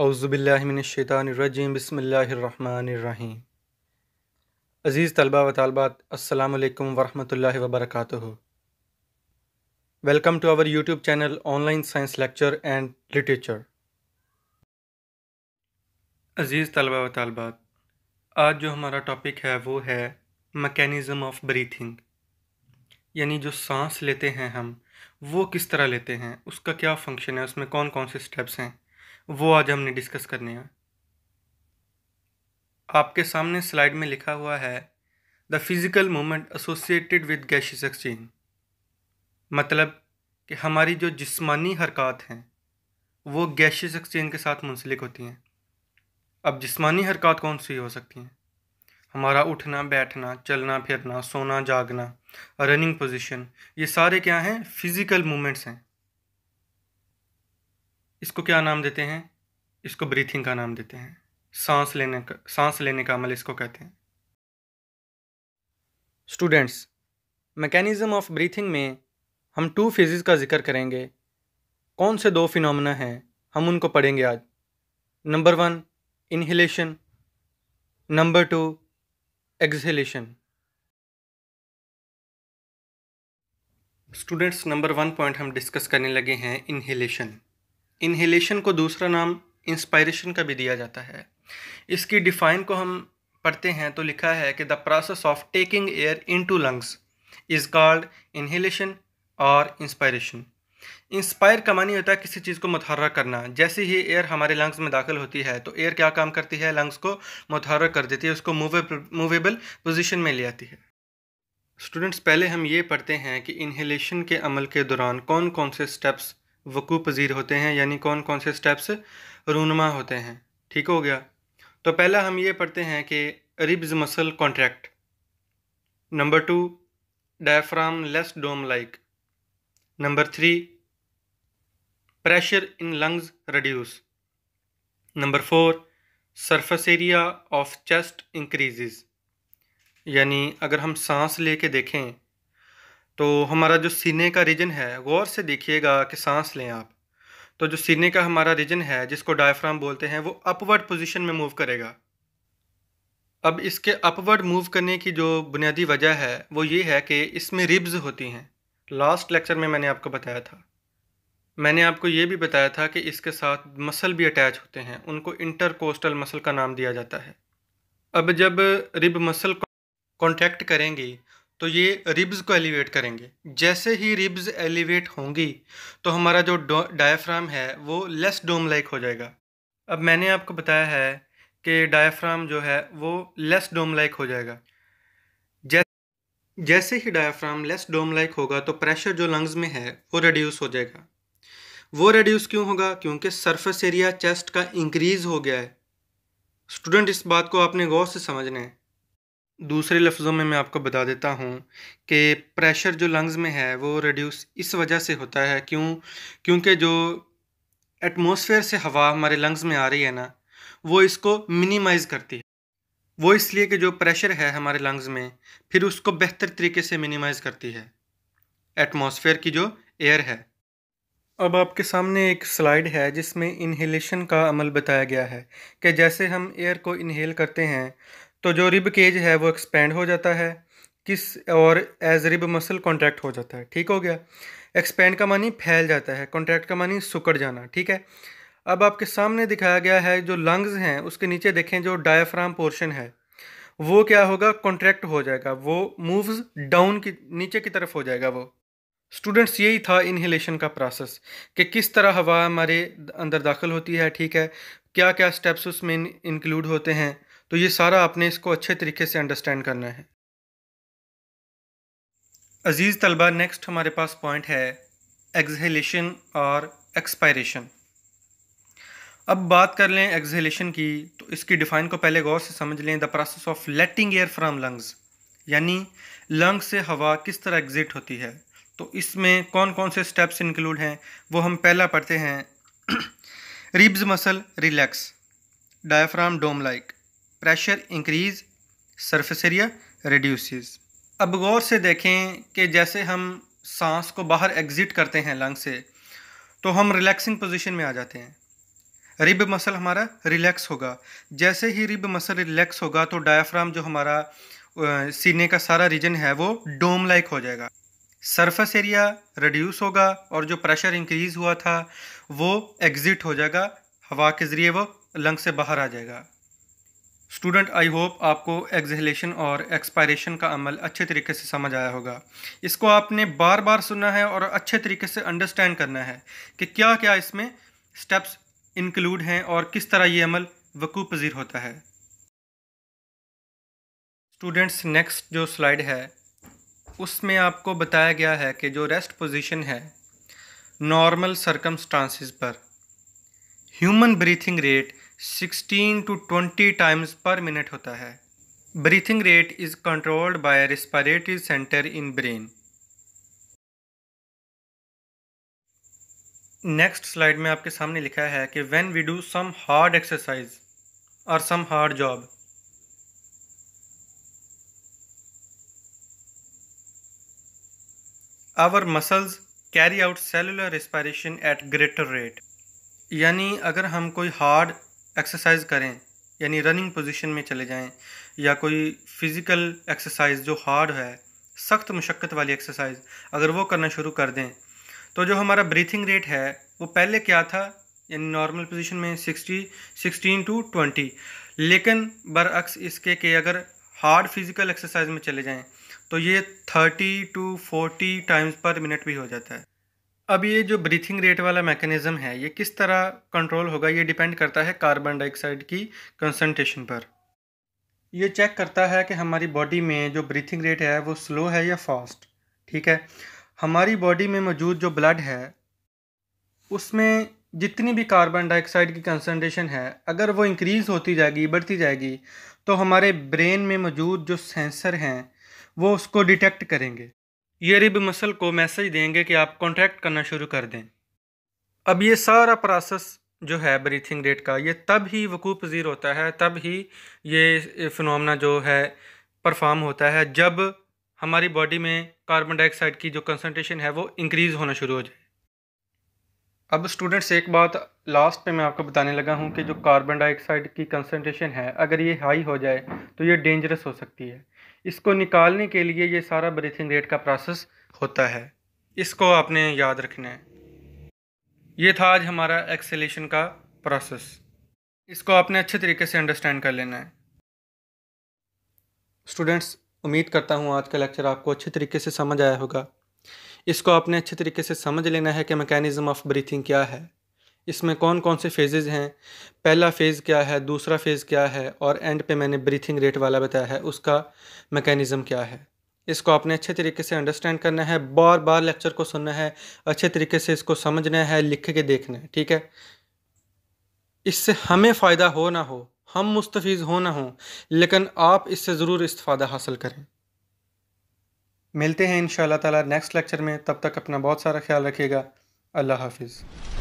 अउज़बिल्लिमिनशैतानरजीम बसमीम अज़ीज़ तलबा व तलबात अल्लाम वरहल वबरक welcome to our YouTube channel online science lecture and literature अज़ीज़ तलबा व तालबात आज जो हमारा टॉपिक है वो है मकैनिज़म ऑफ ब्रीथिंग यानी जो सांस लेते हैं हम वो किस तरह लेते हैं उसका क्या फंक्शन है उसमें कौन कौन से स्टेप्स हैं वो आज हमने डिस्कस करने हैं आपके सामने स्लाइड में लिखा हुआ है the physical movement associated with gaseous exchange मतलब कि हमारी जो जिस्मानी हरकत हैं वो गैशियस एक्सचेंज के साथ मुंसलिक होती हैं अब जिस्मानी हरकत कौन सी हो सकती हैं हमारा उठना बैठना चलना फिरना सोना जागना रनिंग पोजीशन ये सारे क्या हैं फिज़िकल मूवमेंट्स हैं इसको क्या नाम देते हैं इसको ब्रीथिंग का नाम देते हैं सांस लेने का सांस लेने का अमल इसको कहते हैं स्टूडेंट्स मैकेनिज़्म ऑफ ब्रीथिंग में हम टू फेजेस का जिक्र करेंगे कौन से दो फिनोमेना हैं हम उनको पढ़ेंगे आज number one inhalation number two exhalation students number one point हम डिस्कस करने लगे हैं इन्हीलेशन इन्हेलेशन को दूसरा नाम इंस्पायरेशन का भी दिया जाता है इसकी डिफाइन को हम पढ़ते हैं तो लिखा है कि the process of taking air into lungs is called inhalation और इंस्पायरेशन इंस्पायर का मानी होता है किसी चीज़ को मुतहर करना जैसे ही एयर हमारे लंग्स में दाखिल होती है तो एयर क्या काम करती है लंग्स को मुतहर कर देती है उसको मूवेबल मूवेबल पोजिशन में ले आती है स्टूडेंट्स पहले हम ये पढ़ते हैं कि इन्हेलेशन के अमल के दौरान कौन कौन से स्टेप्स वकू पज़ीर होते हैं यानी कौन कौन से स्टेप्स रूनमा होते हैं ठीक हो गया तो पहला हम ये पढ़ते हैं कि ribs muscle contract number two diaphragm less dome like number three pressure in lungs reduce number four surface area of chest increases यानी अगर हम सांस लेके देखें तो हमारा जो सीने का रीजन है गौर से देखिएगा कि सांस लें आप तो जो सीने का हमारा रीजन है जिसको डायफ्राम बोलते हैं वो अपवर्ड पोजीशन में मूव करेगा अब इसके अपवर्ड मूव करने की जो बुनियादी वजह है वो ये है कि इसमें रिब्स होती हैं लास्ट लेक्चर में मैंने आपको बताया था मैंने आपको ये भी बताया था कि इसके साथ मसल भी अटैच होते हैं उनको इंटरकोस्टल मसल का नाम दिया जाता है अब जब रिब मसल कॉन्टैक्ट करेंगी तो ये रिब्स को एलिवेट करेंगे जैसे ही रिब्स एलिवेट होंगी तो हमारा जो डायफ्राम है वो लेस डोम लाइक हो जाएगा अब मैंने आपको बताया है कि डायफ्राम जो है वो लेस डोम लाइक हो जाएगा जैसे ही डायफ्राम लेस डोम लाइक होगा तो प्रेशर जो लंग्स में है वो रिड्यूस हो जाएगा वो रिड्यूस क्यों होगा क्योंकि सरफेस एरिया चेस्ट का इंक्रीज़ हो गया है स्टूडेंट इस बात को आपने गौर से समझना है दूसरे लफ्ज़ों में मैं आपको बता देता हूँ कि प्रेशर जो लंग्स में है वो रिड्यूस इस वजह से होता है क्यों क्योंकि जो एटमॉस्फेयर से हवा हमारे लंग्स में आ रही है ना वो इसको मिनिमाइज़ करती है वो इसलिए कि जो प्रेशर है हमारे लंग्स में फिर उसको बेहतर तरीके से मिनिमाइज़ करती है एटमॉस्फेयर की जो एयर है अब आपके सामने एक स्लाइड है जिसमें इन्हेलेशन का अमल बताया गया है कि जैसे हम एयर को इन्हेल करते हैं तो जो रिब केज है वो एक्सपेंड हो जाता है किस और एज रिब मसल कॉन्ट्रैक्ट हो जाता है ठीक हो गया एक्सपेंड का मानी फैल जाता है कॉन्ट्रैक्ट का मानी सुकड़ जाना ठीक है अब आपके सामने दिखाया गया है जो लंग्स हैं उसके नीचे देखें जो डायफ्राम पोर्शन है वो क्या होगा कॉन्ट्रैक्ट हो जाएगा वो मूव्स डाउन की नीचे की तरफ हो जाएगा वो स्टूडेंट्स यही था इन्हेलेशन का प्रोसेस कि किस तरह हवा हमारे अंदर दाखिल होती है ठीक है क्या क्या स्टेप्स उसमें इंक्लूड होते हैं तो ये सारा आपने इसको अच्छे तरीके से अंडरस्टैंड करना है अज़ीज़ तलबा नेक्स्ट हमारे पास पॉइंट है एक्सहेलेशन और एक्सपायरेशन अब बात कर लें एक्सहेलेशन की तो इसकी डिफ़ाइन को पहले गौर से समझ लें the process of letting air from lungs यानी लंग्स से हवा किस तरह एग्ज़िट होती है तो इसमें कौन कौन से स्टेप्स इंक्लूड हैं वो हम पहला पढ़ते हैं ribs muscle relax diaphragm dome like pressure increase surface area reduces अब गौर से देखें कि जैसे हम सांस को बाहर एग्ज़िट करते हैं लंग से तो हम रिलैक्सिंग पोजीशन में आ जाते हैं रिब मसल हमारा रिलैक्स होगा जैसे ही रिब मसल रिलैक्स होगा तो डायाफ्राम जो हमारा सीने का सारा रीजन है वो डोम लाइक हो जाएगा सरफेस एरिया रिड्यूस होगा और जो प्रेशर इंक्रीज़ हुआ था वो एग्ज़िट हो जाएगा हवा के ज़रिए वो लंग से बाहर आ जाएगा स्टूडेंट आई होप आपको एक्जहलेशन और एक्सपायरेशन का अमल अच्छे तरीके से समझ आया होगा इसको आपने बार बार सुनना है और अच्छे तरीके से अंडरस्टैंड करना है कि क्या क्या इसमें स्टेप्स इंक्लूड हैं और किस तरह ये अमल वकू पजीर होता है स्टूडेंट्स नेक्स्ट जो स्लाइड है उसमें आपको बताया गया है कि जो रेस्ट पोजिशन है नॉर्मल सरकमस्टांसिस पर human breathing rate sixteen to twenty times per minute होता है breathing rate is controlled by respiratory centre in brain next slide में आपके सामने लिखा है कि when we do some hard exercise और some hard job our muscles carry out cellular respiration at greater rate यानी अगर हम कोई हार्ड एक्सरसाइज करें यानी रनिंग पोजीशन में चले जाएं या कोई फिज़िकल एक्सरसाइज जो हार्ड है सख्त मशक्क़त वाली एक्सरसाइज अगर वो करना शुरू कर दें तो जो हमारा ब्रीथिंग रेट है वो पहले क्या था यानी नॉर्मल पोजीशन में सिक्सटी सिक्सटीन टू ट्वेंटी लेकिन बरअक्स इसके के अगर हार्ड फिज़िकल एक्सरसाइज में चले जाएँ तो ये thirty to forty times per minute भी हो जाता है अब ये जो ब्रीथिंग रेट वाला मैकेनिज़्म है ये किस तरह कंट्रोल होगा ये डिपेंड करता है कार्बन डाइऑक्साइड की कंसनट्रेशन पर ये चेक करता है कि हमारी बॉडी में जो ब्रीथिंग रेट है वो स्लो है या फास्ट ठीक है हमारी बॉडी में मौजूद जो ब्लड है उसमें जितनी भी कार्बन डाइऑक्साइड की कंसनट्रेशन है अगर वो इंक्रीज़ होती जाएगी बढ़ती जाएगी तो हमारे ब्रेन में मौजूद जो सेंसर हैं वो उसको डिटेक्ट करेंगे ये रिब मसल को मैसेज देंगे कि आप कॉन्ट्रैक्ट करना शुरू कर दें अब ये सारा प्रोसेस जो है ब्रीथिंग रेट का ये तब ही वकूफ़ पज़ीर होता है तब ही ये फिनमना जो है परफॉर्म होता है जब हमारी बॉडी में कार्बन डाइऑक्साइड की जो कंसनट्रेशन है वो इंक्रीज़ होना शुरू हो जाए अब स्टूडेंट्स एक बात लास्ट पे मैं आपको बताने लगा हूँ कि जो कार्बन डाइऑक्साइड की कंसनट्रेशन है अगर ये हाई हो जाए तो ये डेंजरस हो सकती है इसको निकालने के लिए ये सारा ब्रीथिंग रेट का प्रोसेस होता है इसको आपने याद रखना है ये था आज हमारा एक्सेलेशन का प्रोसेस इसको आपने अच्छे तरीके से अंडरस्टैंड कर लेना है स्टूडेंट्स उम्मीद करता हूँ आज का लेक्चर आपको अच्छे तरीके से समझ आया होगा इसको आपने अच्छे तरीके से समझ लेना है कि मैकेनिज़्म ऑफ ब्रीथिंग क्या है इसमें कौन कौन से फेजेज़ हैं पहला फ़ेज़ क्या है दूसरा फ़ेज़ क्या है और एंड पे मैंने ब्रीथिंग रेट वाला बताया है उसका मैकेनिज़म क्या है इसको आपने अच्छे तरीके से अंडरस्टैंड करना है बार बार लेक्चर को सुनना है अच्छे तरीके से इसको समझना है लिख के देखना है ठीक है इससे हमें फ़ायदा हो ना हो हम मुस्तफ़ हो ना हो लेकिन आप इससे ज़रूर इस्तादा हासिल करें मिलते हैं इन ताला नेक्स्ट लेक्चर में तब तक अपना बहुत सारा ख्याल रखिएगा अल्लाह हाफिज़